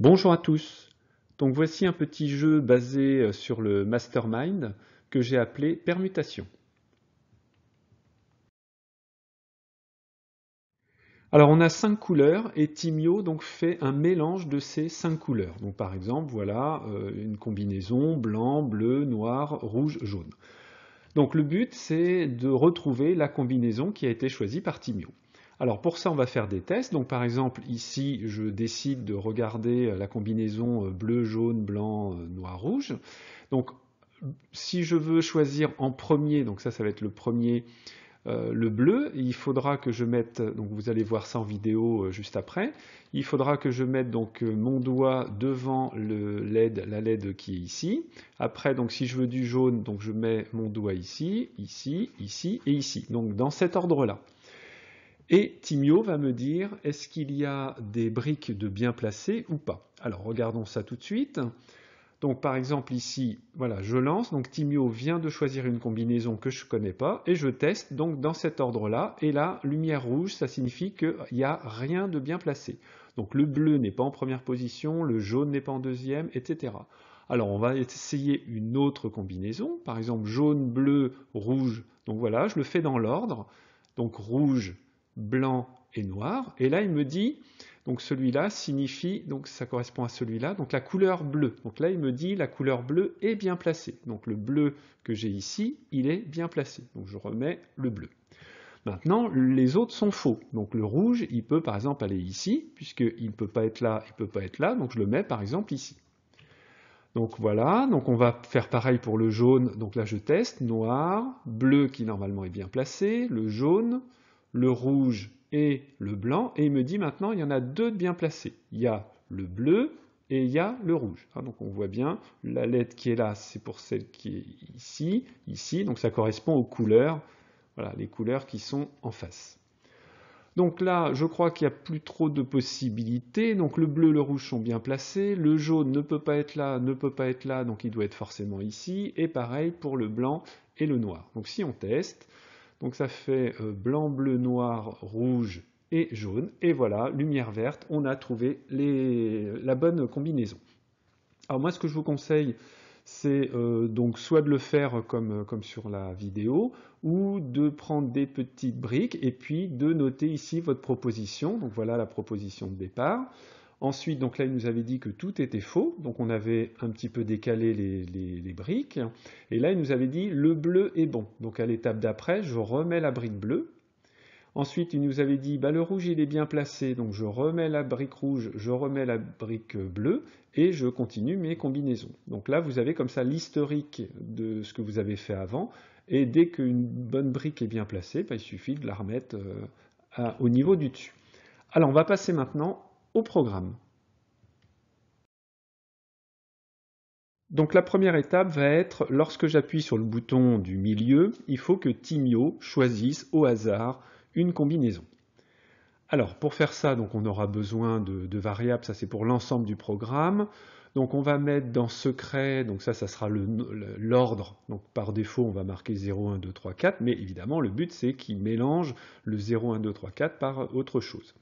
Bonjour à tous. Donc voici un petit jeu basé euh, sur le mastermind que j'ai appelé permutation. Alors on a cinq couleurs et Timio donc fait un mélange de ces cinq couleurs. Donc par exemple voilà euh, une combinaison blanc, bleu, noir, rouge, jaune. Donc le but c'est de retrouver la combinaison qui a été choisie par Timio. Alors pour ça, on va faire des tests. Donc par exemple, ici, je décide de regarder la combinaison euh, bleu, jaune, blanc, euh, noir, rouge. Donc si je veux choisir en premier, donc ça, ça va être le premier, euh, le bleu, il faudra que je mette, donc vous allez voir ça en vidéo juste après, il faudra que je mette donc mon doigt devant la LED qui est ici. Après, donc si je veux du jaune, donc je mets mon doigt ici, ici, ici et ici. Donc dans cet ordre-là. Et Timio va me dire est-ce qu'il y a des briques de bien placées ou pas Alors regardons ça tout de suite. Donc par exemple ici, voilà, je lance, donc Timio vient de choisir une combinaison que je ne connais pas, et je teste donc dans cet ordre-là, et là, lumière rouge, ça signifie qu'il n'y a rien de bien placé. Donc le bleu n'est pas en première position, le jaune n'est pas en deuxième, etc. Alors on va essayer une autre combinaison, par exemple jaune, bleu, rouge, donc voilà, je le fais dans l'ordre, donc rouge, blanc et noir. Et là, il me dit, donc celui-là signifie, donc ça correspond à celui-là, donc la couleur bleue. Donc là, il me dit la couleur bleue est bien placée. Donc le bleu que j'ai ici, il est bien placé. Donc je remets le bleu. Maintenant, les autres sont faux. Donc le rouge, il peut par exemple aller ici, puisqu'il ne peut pas être là, il ne peut pas être là, donc je le mets par exemple ici. Donc voilà, donc on va faire pareil pour le jaune, donc là je teste, noir, bleu qui normalement est bien placé, le jaune, le rouge et le blanc, et il me dit maintenant, il y en a deux bien placés. Il y a le bleu et il y a le rouge. Ah, donc on voit bien, la lettre qui est là, c'est pour celle qui est ici, ici, donc ça correspond aux couleurs, voilà, les couleurs qui sont en face. Donc là, je crois qu'il n'y a plus trop de possibilités. Donc le bleu, le rouge sont bien placés. Le jaune ne peut pas être là, ne peut pas être là, donc il doit être forcément ici. Et pareil pour le blanc et le noir. Donc si on teste, donc ça fait euh, blanc, bleu, noir, rouge et jaune. Et voilà, lumière verte, on a trouvé la bonne combinaison. Alors moi, ce que je vous conseille, c'est euh, donc soit de le faire comme, comme, sur la vidéo, ou de prendre des petites briques et puis de noter ici votre proposition. Donc voilà la proposition de départ. Ensuite, donc là, il nous avait dit que tout était faux, donc on avait un petit peu décalé les, briques. Et là, il nous avait dit le bleu est bon. Donc à l'étape d'après, je remets la brique bleue. Ensuite, il nous avait dit bah, le rouge, il est bien placé, donc je remets la brique rouge, je remets la brique bleue et je continue mes combinaisons. Donc là, vous avez comme ça l'historique de ce que vous avez fait avant. Et dès qu'une bonne brique est bien placée, bah, il suffit de la remettre euh, au niveau du dessus. Alors, on va passer maintenant au programme. Donc la première étape va être, lorsque j'appuie sur le bouton du milieu, il faut que Timio choisisse au hasard une combinaison. Alors pour faire ça, donc on aura besoin de, de variables, ça c'est pour l'ensemble du programme. Donc on va mettre dans secret, donc ça, ça sera l'ordre. Donc par défaut, on va marquer 0, 1, 2, 3, 4, mais évidemment, le but c'est qu'il mélange le 0, 1, 2, 3, 4 par autre chose.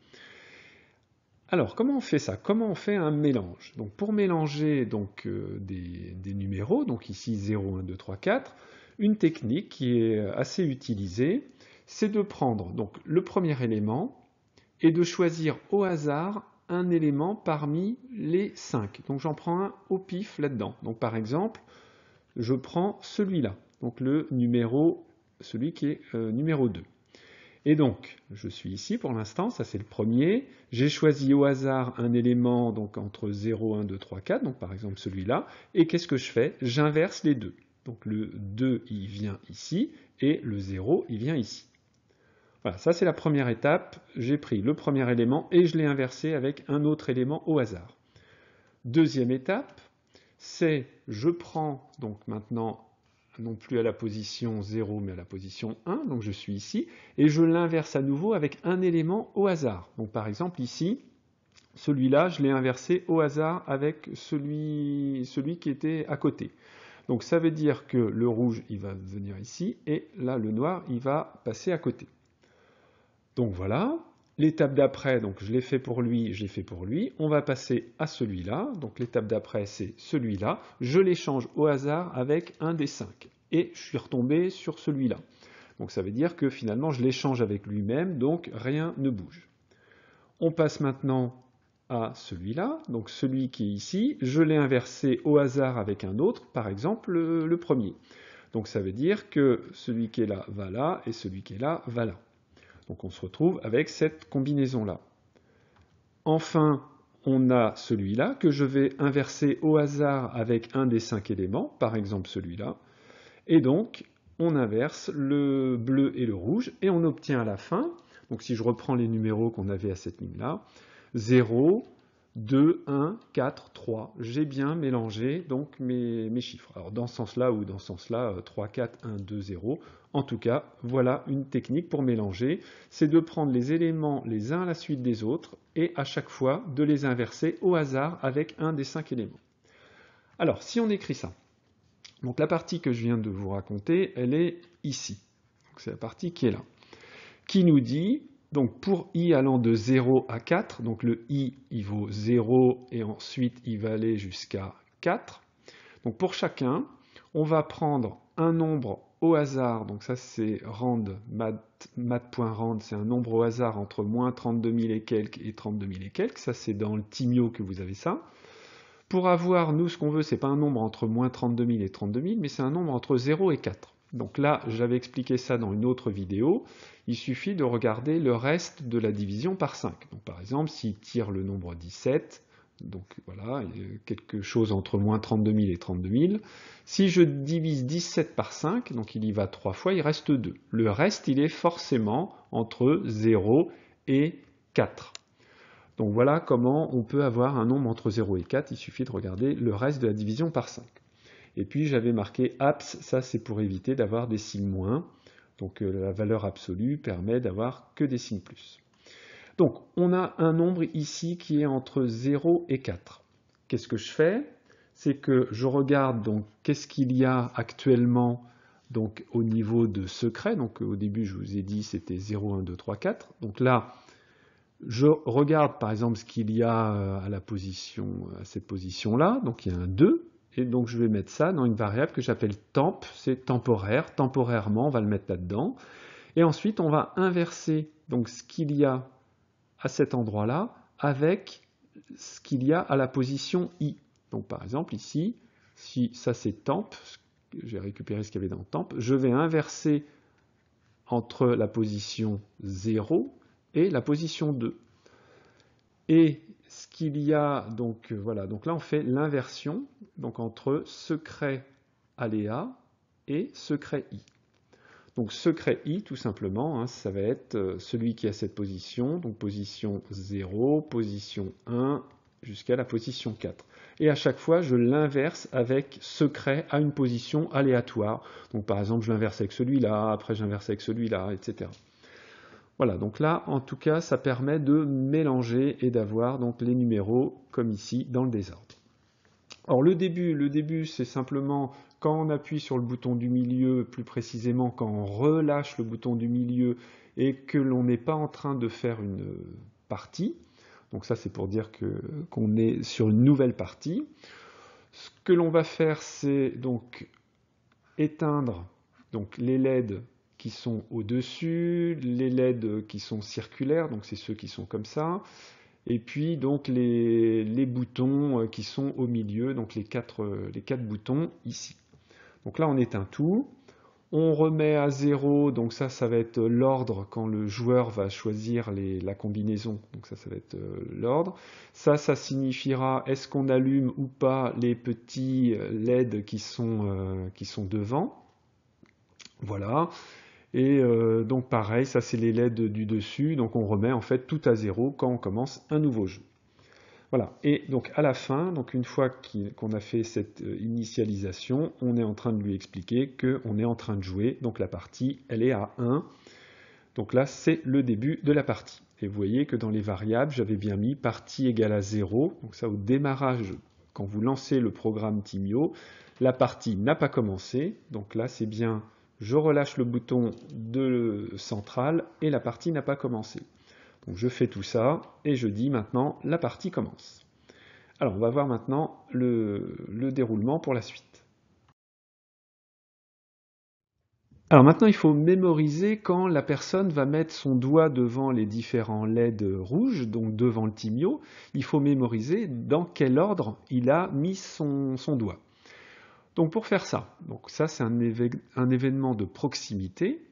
Alors, comment on fait ça Comment on fait un mélange Donc, pour mélanger donc, euh, des, numéros, donc ici 0, 1, 2, 3, 4, une technique qui est euh, assez utilisée, c'est de prendre donc, le premier élément et de choisir au hasard un élément parmi les 5. Donc, j'en prends un au pif là-dedans. Donc, par exemple, je prends celui-là, donc le numéro, celui qui est euh, numéro 2. Et donc, je suis ici pour l'instant, ça c'est le premier. J'ai choisi au hasard un élément donc entre 0, 1, 2, 3, 4, donc par exemple celui-là. Et qu'est-ce que je fais J'inverse les deux. Donc le 2, il vient ici, et le 0, il vient ici. Voilà, ça c'est la première étape. J'ai pris le premier élément et je l'ai inversé avec un autre élément au hasard. Deuxième étape, c'est je prends donc maintenant non plus à la position 0 mais à la position 1, donc je suis ici, et je l'inverse à nouveau avec un élément au hasard. Donc par exemple ici, celui-là, je l'ai inversé au hasard avec celui, celui qui était à côté. Donc ça veut dire que le rouge, il va venir ici, et là, le noir, il va passer à côté. Donc voilà, L'étape d'après, donc je l'ai fait pour lui, j'ai fait pour lui. On va passer à celui-là. Donc l'étape d'après, c'est celui-là. Je l'échange au hasard avec un des cinq. Et je suis retombé sur celui-là. Donc ça veut dire que finalement, je l'échange avec lui-même, donc rien ne bouge. On passe maintenant à celui-là, donc celui qui est ici. Je l'ai inversé au hasard avec un autre, par exemple le, le premier. Donc ça veut dire que celui qui est là va là et celui qui est là va là. Donc on se retrouve avec cette combinaison-là. Enfin, on a celui-là que je vais inverser au hasard avec un des cinq éléments, par exemple celui-là. Et donc, on inverse le bleu et le rouge et on obtient à la fin, donc si je reprends les numéros qu'on avait à cette ligne-là, 0, 2, 1, 4, 3. J'ai bien mélangé donc mes, chiffres. Alors dans ce sens-là ou dans ce sens-là, 3, 4, 1, 2, 0. En tout cas, voilà une technique pour mélanger. C'est de prendre les éléments les uns à la suite des autres et à chaque fois de les inverser au hasard avec un des cinq éléments. Alors si on écrit ça, donc la partie que je viens de vous raconter, elle est ici. C'est la partie qui est là, qui nous dit donc pour i allant de 0 à 4, donc le i il vaut 0 et ensuite il va aller jusqu'à 4. Donc pour chacun, on va prendre un nombre au hasard, donc ça c'est rand, mat.rand, c'est un nombre au hasard entre moins 32 000 et quelques et 32 000 et quelques, ça c'est dans le Timio que vous avez ça. Pour avoir, nous ce qu'on veut, c'est pas un nombre entre moins 32 000 et 32 000, mais c'est un nombre entre 0 et 4. Donc là, j'avais expliqué ça dans une autre vidéo. Il suffit de regarder le reste de la division par 5. Donc par exemple, s'il tire le nombre 17, donc voilà, quelque chose entre moins 32 000 et 32 000. Si je divise 17 par 5, donc il y va 3 fois, il reste 2. Le reste, il est forcément entre 0 et 4. Donc voilà comment on peut avoir un nombre entre 0 et 4, il suffit de regarder le reste de la division par 5. Et puis j'avais marqué abs, ça c'est pour éviter d'avoir des signes moins. Donc euh, la valeur absolue permet d'avoir que des signes plus. Donc on a un nombre ici qui est entre 0 et 4. Qu'est-ce que je fais C'est que je regarde donc qu'est-ce qu'il y a actuellement donc au niveau de secret, donc au début je vous ai dit c'était 0, 1, 2, 3, 4, donc là je regarde par exemple ce qu'il y a euh, à la position, à cette position là, donc il y a un 2, et donc je vais mettre ça dans une variable que j'appelle temp, c'est temporaire, temporairement, on va le mettre là-dedans. Et ensuite, on va inverser donc ce qu'il y a à cet endroit-là avec ce qu'il y a à la position i. Donc par exemple ici, si ça c'est temp, j'ai récupéré ce qu'il y avait dans temp, je vais inverser entre la position 0 et la position 2. Et qu'il y a donc euh, voilà, donc là on fait l'inversion donc entre secret aléa et secret i. Donc secret i tout simplement, hein, ça va être euh, celui qui a cette position, donc position 0, position 1 jusqu'à la position 4. Et à chaque fois, je l'inverse avec secret à une position aléatoire. Donc par exemple, je l'inverse avec celui-là, après j'inverse avec celui-là, etc. Voilà, donc là, en tout cas, ça permet de mélanger et d'avoir donc les numéros, comme ici, dans le désordre. Or, le début, le début c'est simplement quand on appuie sur le bouton du milieu, plus précisément quand on relâche le bouton du milieu et que l'on n'est pas en train de faire une partie. Donc ça, c'est pour dire qu'on est sur une nouvelle partie. Ce que l'on va faire, c'est donc éteindre donc les LED qui sont au-dessus, les LED qui sont circulaires, donc c'est ceux qui sont comme ça, et puis donc les, boutons euh, qui sont au milieu, donc les quatre, euh, les quatre boutons ici. Donc là on éteint tout, on remet à zéro, donc ça ça va être euh, l'ordre quand le joueur va choisir la combinaison, donc ça ça va être l'ordre. Ça ça signifiera est-ce qu'on allume ou pas les petits LED qui sont, qui sont devant. Voilà. Et euh, donc pareil, ça c'est les LED du dessus, donc on remet en fait tout à zéro quand on commence un nouveau jeu. Voilà, et donc à la fin, donc une fois qu'on a fait cette euh, initialisation, on est en train de lui expliquer qu'on est en train de jouer, donc la partie elle est à 1. Donc là c'est le début de la partie. Et vous voyez que dans les variables, j'avais bien mis partie égale à 0, donc ça au démarrage, quand vous lancez le programme Timio, la partie n'a pas commencé, donc là c'est bien je relâche le bouton de centrale et la partie n'a pas commencé. je fais tout ça et je dis maintenant la partie commence. Alors on va voir maintenant le, déroulement pour la suite. Alors maintenant il faut mémoriser quand la personne va mettre son doigt devant les différents LED rouges, donc devant le timio, il faut mémoriser dans quel ordre il a mis son doigt. Donc pour faire ça, donc ça c'est un, événement de proximité.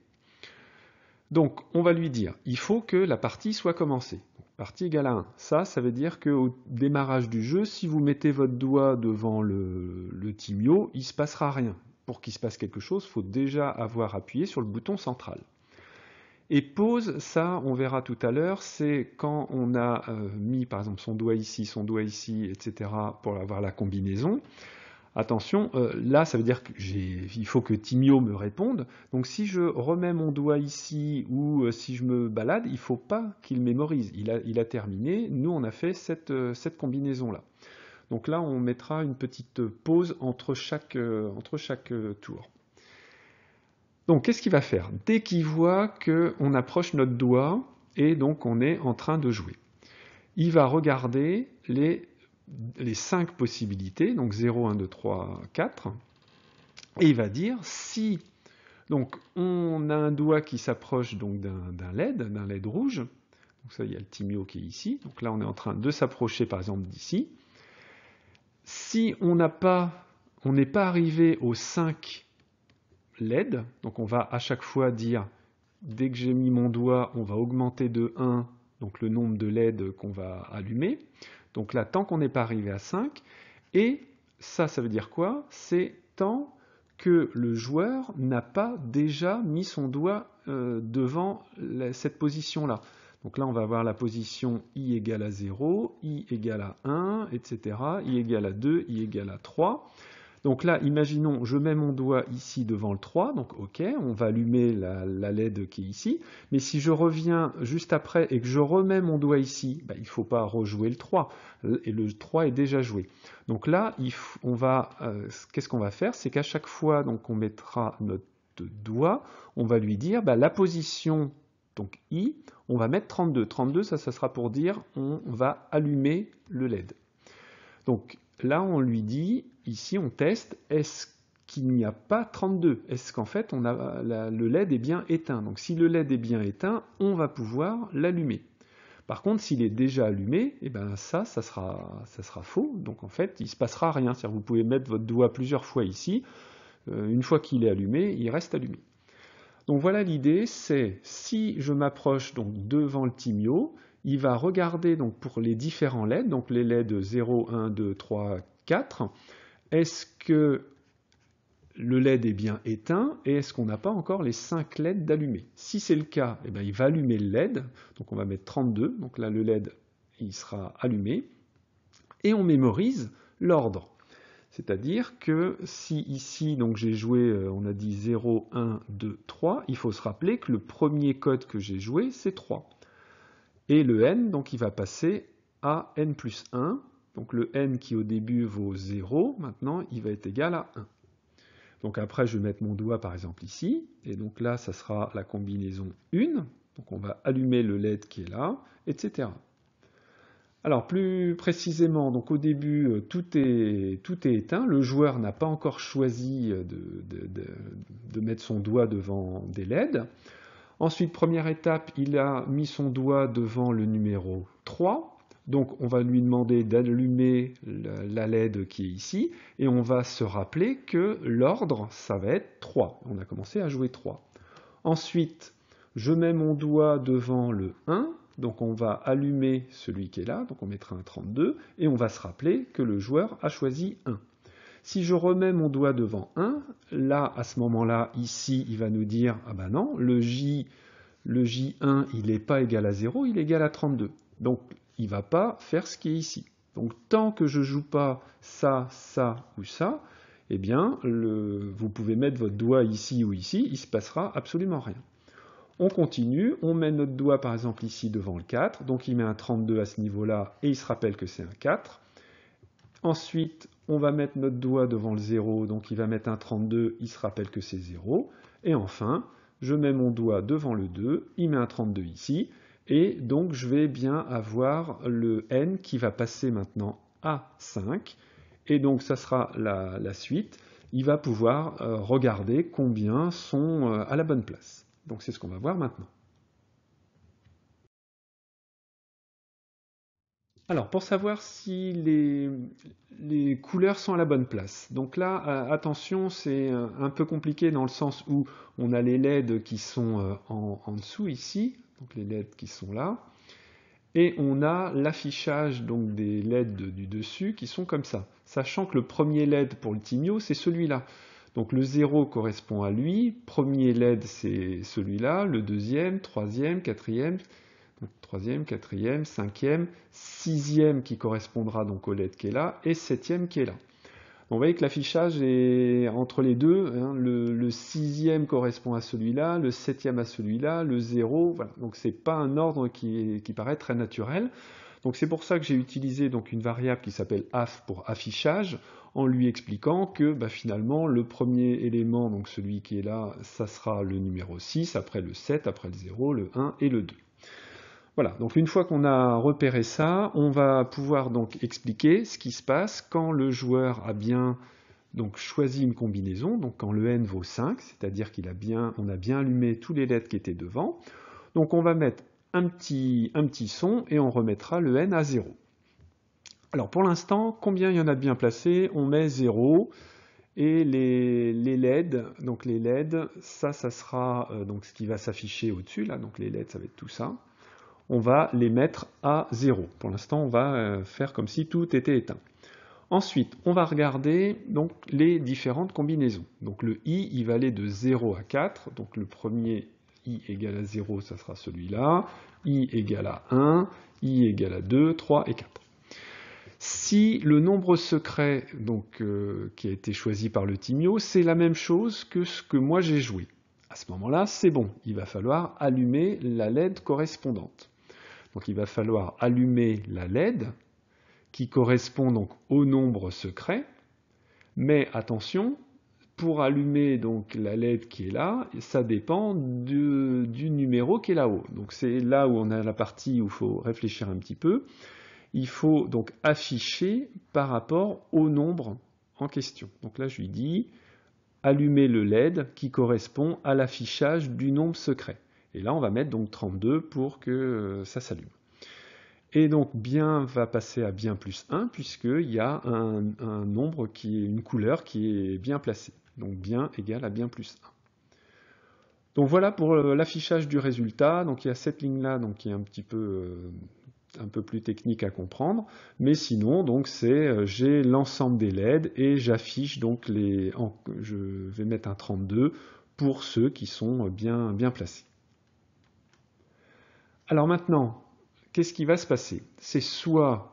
Donc on va lui dire, il faut que la partie soit commencée. partie égale à 1. Ça, ça veut dire qu'au démarrage du jeu, si vous mettez votre doigt devant le, timio, il ne se passera rien. Pour qu'il se passe quelque chose, il faut déjà avoir appuyé sur le bouton central. Et pause, ça, on verra tout à l'heure, c'est quand on a euh, mis par exemple son doigt ici, son doigt ici, etc., pour avoir la combinaison. Attention, euh, là, ça veut dire qu'il faut que Timio me réponde. Donc si je remets mon doigt ici ou euh, si je me balade, il ne faut pas qu'il mémorise. Il a, terminé. Nous, on a fait euh, cette, combinaison-là. Donc là, on mettra une petite pause entre chaque, entre chaque tour. Donc, qu'est-ce qu'il va faire Dès qu'il voit qu'on approche notre doigt et donc on est en train de jouer, il va regarder les les 5 possibilités, donc 0, 1, 2, 3, 4, et il va dire si on a un doigt qui s'approche donc d'un LED, d'un LED rouge, donc ça il y a le timio qui est ici, donc là on est en train de s'approcher par exemple d'ici. Si on n'a pas, on n'est pas arrivé aux 5 LED, donc on va à chaque fois dire dès que j'ai mis mon doigt, on va augmenter de 1 donc le nombre de LED qu'on va allumer. Donc là, tant qu'on n'est pas arrivé à 5, et ça, ça veut dire quoi C'est tant que le joueur n'a pas déjà mis son doigt euh, devant cette position-là. Donc là, on va avoir la position i égale à 0, i égale à 1, etc., i égale à 2, i égale à 3. Donc là, imaginons, je mets mon doigt ici devant le 3, donc OK, on va allumer la, LED qui est ici, mais si je reviens juste après et que je remets mon doigt ici, ben, il ne faut pas rejouer le 3, et le 3 est déjà joué. Donc là, on va, euh, qu'est-ce qu'on va faire C'est qu'à chaque fois donc, on mettra notre doigt, on va lui dire ben, la position donc I, on va mettre 32. 32, ça, ça sera pour dire on va allumer le LED. Donc là, on lui dit ici on teste, est-ce qu'il n'y a pas 32 Est-ce qu'en fait le LED est bien éteint Donc si le LED est bien éteint, on va pouvoir l'allumer. Par contre, s'il est déjà allumé, et eh ben ça, ça sera, faux. Donc en fait, il ne se passera rien. cest vous pouvez mettre votre doigt plusieurs fois ici. Euh, une fois qu'il est allumé, il reste allumé. Donc voilà l'idée, c'est si je m'approche donc devant le Timio, il va regarder donc pour les différents LED, donc les LED 0, 1, 2, 3, 4 est-ce que le LED est bien éteint et est-ce qu'on n'a pas encore les 5 LED d'allumer Si c'est le cas, eh ben, il va allumer le LED, donc on va mettre 32, donc là le LED il sera allumé, et on mémorise l'ordre. C'est-à-dire que si ici j'ai joué, euh, on a dit 0, 1, 2, 3, il faut se rappeler que le premier code que j'ai joué c'est 3. Et le n, donc il va passer à n plus 1, donc le n qui au début vaut 0, maintenant il va être égal à 1. Donc après je vais mettre mon doigt par exemple ici, et donc là ça sera la combinaison 1, donc on va allumer le LED qui est là, etc. Alors plus précisément, donc au début euh, tout est, tout est éteint, le joueur n'a pas encore choisi euh, de, de, mettre son doigt devant des LED. Ensuite, première étape, il a mis son doigt devant le numéro 3, donc on va lui demander d'allumer la LED qui est ici, et on va se rappeler que l'ordre, ça va être 3. On a commencé à jouer 3. Ensuite, je mets mon doigt devant le 1, donc on va allumer celui qui est là, donc on mettra un 32, et on va se rappeler que le joueur a choisi 1. Si je remets mon doigt devant 1, là, à ce moment-là, ici, il va nous dire, ah ben non, le J le J1, il n'est pas égal à 0, il est égal à 32. Donc, il ne va pas faire ce qui est ici. Donc, tant que je ne joue pas ça, ça ou ça, eh bien, vous pouvez mettre votre doigt ici ou ici, il ne se passera absolument rien. On continue, on met notre doigt par exemple ici devant le 4, donc il met un 32 à ce niveau-là et il se rappelle que c'est un 4. Ensuite, on va mettre notre doigt devant le 0, donc il va mettre un 32, il se rappelle que c'est 0. Et enfin, je mets mon doigt devant le 2, il met un 32 ici, et donc je vais bien avoir le n qui va passer maintenant à 5, et donc ça sera la, la suite, il va pouvoir euh, regarder combien sont euh, à la bonne place. Donc c'est ce qu'on va voir maintenant. Alors, pour savoir si les, couleurs sont à la bonne place. Donc là, euh, attention, c'est euh, un peu compliqué dans le sens où on a les LED qui sont euh, en, dessous ici, donc les LED qui sont là, et on a l'affichage des LED du dessus qui sont comme ça, sachant que le premier LED pour le Tigno, c'est celui-là. Donc le 0 correspond à lui, premier LED c'est celui-là, le deuxième, troisième, quatrième, troisième, quatrième, cinquième, sixième qui correspondra donc au LED qui est là, et septième qui est là. Vous voyez que l'affichage est entre les deux, hein. le, sixième correspond à celui-là, le septième à celui-là, le zéro, voilà. donc n'est pas un ordre qui, paraît très naturel. Donc c'est pour ça que j'ai utilisé donc une variable qui s'appelle af pour affichage, en lui expliquant que bah, finalement le premier élément, donc celui qui est là, ça sera le numéro 6, après le 7, après le 0, le 1 et le 2. Voilà, donc une fois qu'on a repéré ça, on va pouvoir donc expliquer ce qui se passe quand le joueur a bien choisi une combinaison, donc quand le n vaut 5, c'est-à-dire qu'on a, bien, a bien allumé tous les LEDs qui étaient devant. Donc on va mettre un petit, son et on remettra le n à 0. Alors pour l'instant, combien il y en a de bien placés On met 0 et les, les, LED, les LED, ça, ça sera euh, donc ce qui va s'afficher au-dessus, là, donc les LED, ça va être tout ça on va les mettre à 0. Pour l'instant, on va euh, faire comme si tout était éteint. Ensuite, on va regarder donc, les différentes combinaisons. Donc le i, il va aller de 0 à 4. Donc le premier i égale à 0, ça sera celui-là. i égale à 1, i égale à 2, 3 et 4. Si le nombre secret donc, euh, qui a été choisi par le Timio, c'est la même chose que ce que moi j'ai joué. À ce moment-là, c'est bon, il va falloir allumer la LED correspondante. Donc il va falloir allumer la LED qui correspond donc au nombre secret. Mais attention, pour allumer donc la LED qui est là, ça dépend du numéro qui est là-haut. Donc c'est là où on a la partie où il faut réfléchir un petit peu. Il faut donc afficher par rapport au nombre en question. Donc là je lui dis allumer le LED qui correspond à l'affichage du nombre secret. Et là, on va mettre donc 32 pour que euh, ça s'allume. Et donc bien va passer à bien plus 1 puisqu'il y a un, nombre qui est une couleur qui est bien placée. Donc bien égale à bien plus 1. Donc voilà pour euh, l'affichage du résultat. Donc il y a cette ligne là donc qui est un petit peu euh, un peu plus technique à comprendre, mais sinon donc c'est j'ai l'ensemble des LED et j'affiche donc les je vais mettre un 32 pour ceux qui sont bien bien placés. Alors maintenant, qu'est-ce qui va se passer C'est soit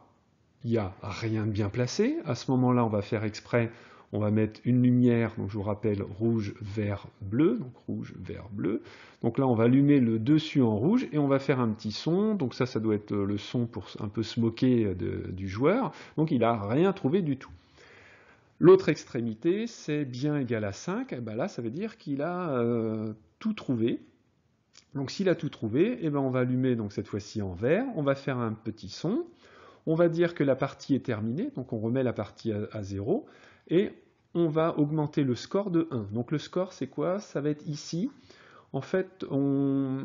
il n'y a rien de bien placé, à ce moment-là on va faire exprès, on va mettre une lumière, donc je vous rappelle rouge, vert, bleu, donc rouge, vert, bleu. Donc là on va allumer le dessus en rouge et on va faire un petit son, donc ça ça doit être le son pour un peu se moquer du joueur, donc il n'a rien trouvé du tout. L'autre extrémité, c'est bien égal à 5, et eh ben là ça veut dire qu'il a euh, tout trouvé, donc s'il a tout trouvé, eh ben, on va allumer donc cette fois-ci en vert, on va faire un petit son, on va dire que la partie est terminée, donc on remet la partie à, 0, et on va augmenter le score de 1. Donc le score c'est quoi Ça va être ici, en fait on...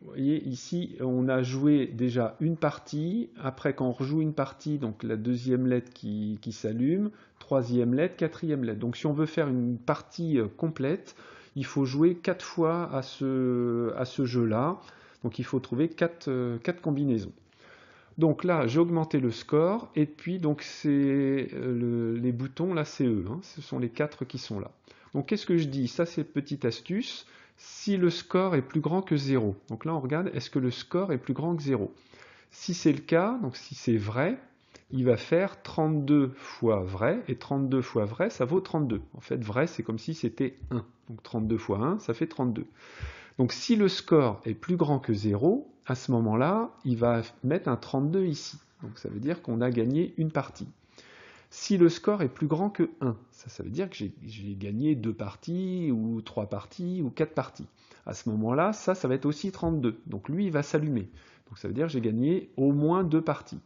Vous voyez ici on a joué déjà une partie, après quand on rejoue une partie, donc la deuxième lettre qui s'allume, troisième lettre, quatrième lettre. Donc si on veut faire une partie euh, complète, il faut jouer 4 fois à ce, jeu-là. Donc il faut trouver 4, euh, combinaisons. Donc là, j'ai augmenté le score, et puis donc c'est euh, les boutons, là c'est eux, hein. ce sont les 4 qui sont là. Donc qu'est-ce que je dis Ça c'est petite astuce, si le score est plus grand que 0. Donc là on regarde, est-ce que le score est plus grand que 0 Si c'est le cas, donc si c'est vrai, il va faire 32 fois vrai, et 32 fois vrai, ça vaut 32. En fait, vrai, c'est comme si c'était 1. Donc 32 fois 1, ça fait 32. Donc si le score est plus grand que 0, à ce moment-là, il va mettre un 32 ici. Donc ça veut dire qu'on a gagné une partie. Si le score est plus grand que 1, ça, ça veut dire que j'ai gagné 2 parties, ou 3 parties, ou 4 parties. À ce moment-là, ça, ça va être aussi 32. Donc lui, il va s'allumer. Donc ça veut dire que j'ai gagné au moins deux parties.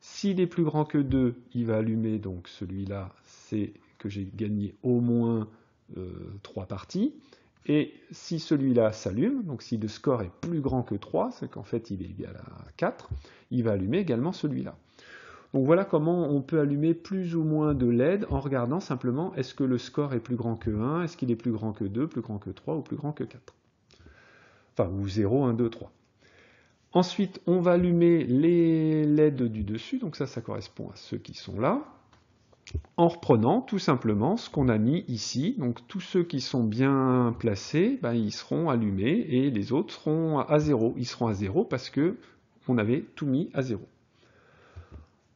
S'il est plus grand que 2, il va allumer, donc celui-là, c'est que j'ai gagné au moins 3 euh, parties. Et si celui-là s'allume, donc si le score est plus grand que 3, c'est qu'en fait il est égal à 4, il va allumer également celui-là. Donc voilà comment on peut allumer plus ou moins de LED en regardant simplement est-ce que le score est plus grand que 1, est-ce qu'il est plus grand que 2, plus grand que 3 ou plus grand que 4. Enfin, ou 0, 1, 2, 3. Ensuite, on va allumer les LED du dessus, donc ça, ça correspond à ceux qui sont là, en reprenant tout simplement ce qu'on a mis ici. Donc tous ceux qui sont bien placés, ben, ils seront allumés et les autres seront à zéro. Ils seront à zéro parce que on avait tout mis à zéro.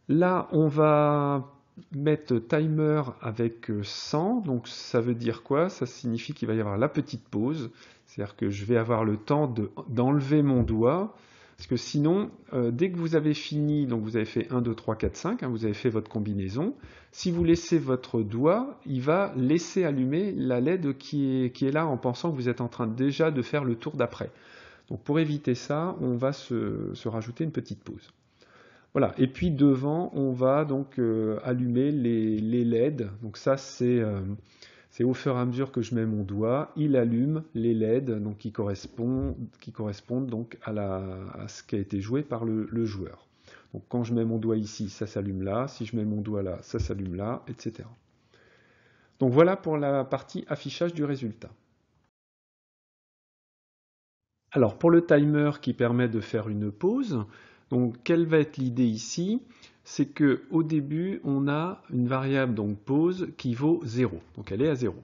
Là, on va mettre timer avec 100, euh, donc ça veut dire quoi Ça signifie qu'il va y avoir la petite pause, c'est-à-dire que je vais avoir le temps d'enlever mon doigt, parce que sinon, euh, dès que vous avez fini, donc vous avez fait 1, 2, 3, 4, 5, vous avez fait votre combinaison, si vous laissez votre doigt, il va laisser allumer la LED qui est, là en pensant que vous êtes en train déjà de faire le tour d'après. Donc pour éviter ça, on va se, rajouter une petite pause. Voilà, et puis devant, on va donc euh, allumer les, LED. Donc ça, c'est... Euh, et au fur et à mesure que je mets mon doigt, il allume les LED qui, correspondent, qui correspondent donc à, ce qui a été joué par le, joueur. Donc quand je mets mon doigt ici, ça s'allume là, si je mets mon doigt là, ça s'allume là, etc. Donc voilà pour la partie affichage du résultat. Alors pour le timer qui permet de faire une pause, quelle va être l'idée ici c'est qu'au début, on a une variable donc pause qui vaut 0. Donc elle est à 0.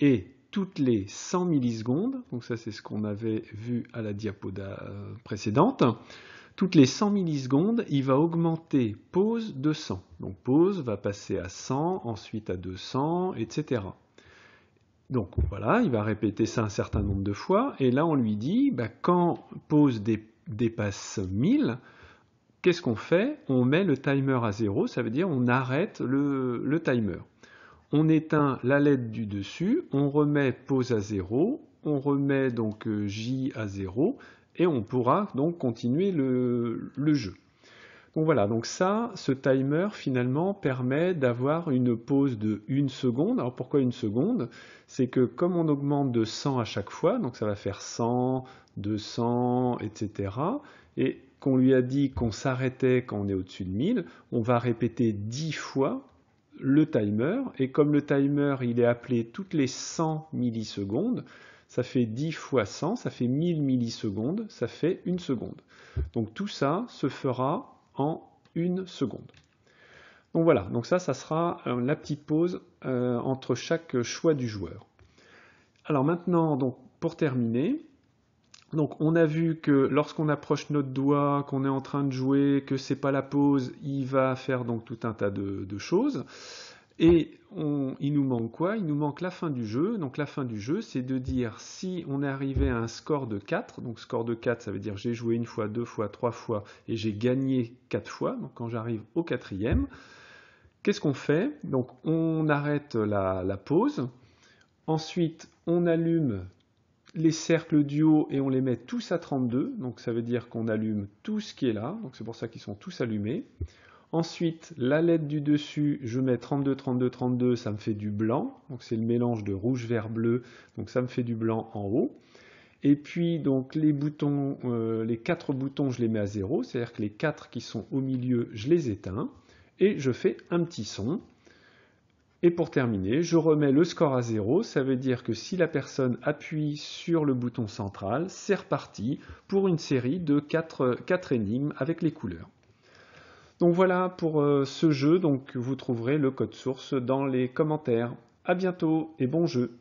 Et toutes les 100 millisecondes, donc ça c'est ce qu'on avait vu à la diapoda euh, précédente, toutes les 100 millisecondes, il va augmenter pause de 100. Donc pause va passer à 100, ensuite à 200, etc. Donc voilà, il va répéter ça un certain nombre de fois, et là on lui dit, bah, quand pause dépasse 1000, qu'est-ce qu'on fait On met le timer à zéro, ça veut dire on arrête le, timer. On éteint la LED du dessus, on remet pause à zéro, on remet donc euh, J à 0 et on pourra donc continuer le, jeu. Donc voilà, donc ça, ce timer finalement permet d'avoir une pause de 1 seconde. Alors pourquoi une seconde C'est que comme on augmente de 100 à chaque fois, donc ça va faire 100, 200, etc. Et qu'on lui a dit qu'on s'arrêtait quand on est au-dessus de 1000, on va répéter 10 fois le timer, et comme le timer il est appelé toutes les 100 millisecondes, ça fait 10 fois 100, ça fait 1000 millisecondes, ça fait 1 seconde. Donc tout ça se fera en 1 seconde. Donc voilà, donc ça, ça sera euh, la petite pause euh, entre chaque choix du joueur. Alors maintenant, donc, pour terminer, donc on a vu que lorsqu'on approche notre doigt, qu'on est en train de jouer, que c'est pas la pause, il va faire donc tout un tas de, choses. Et il nous manque quoi Il nous manque la fin du jeu. Donc la fin du jeu, c'est de dire si on est arrivé à un score de 4, donc score de 4, ça veut dire j'ai joué une fois, deux fois, trois fois, et j'ai gagné quatre fois, donc quand j'arrive au quatrième, qu'est-ce qu'on fait Donc on arrête la pause, ensuite on allume les cercles du haut et on les met tous à 32, donc ça veut dire qu'on allume tout ce qui est là, donc c'est pour ça qu'ils sont tous allumés. Ensuite, la LED du dessus, je mets 32, 32, 32, ça me fait du blanc, donc c'est le mélange de rouge, vert, bleu, donc ça me fait du blanc en haut. Et puis donc les boutons, euh, les quatre boutons, je les mets à 0, c'est-à-dire que les quatre qui sont au milieu, je les éteins, et je fais un petit son. Et pour terminer, je remets le score à 0, ça veut dire que si la personne appuie sur le bouton central, c'est reparti pour une série de 4, énigmes avec les couleurs. Donc voilà pour euh, ce jeu, donc vous trouverez le code source dans les commentaires. A bientôt et bon jeu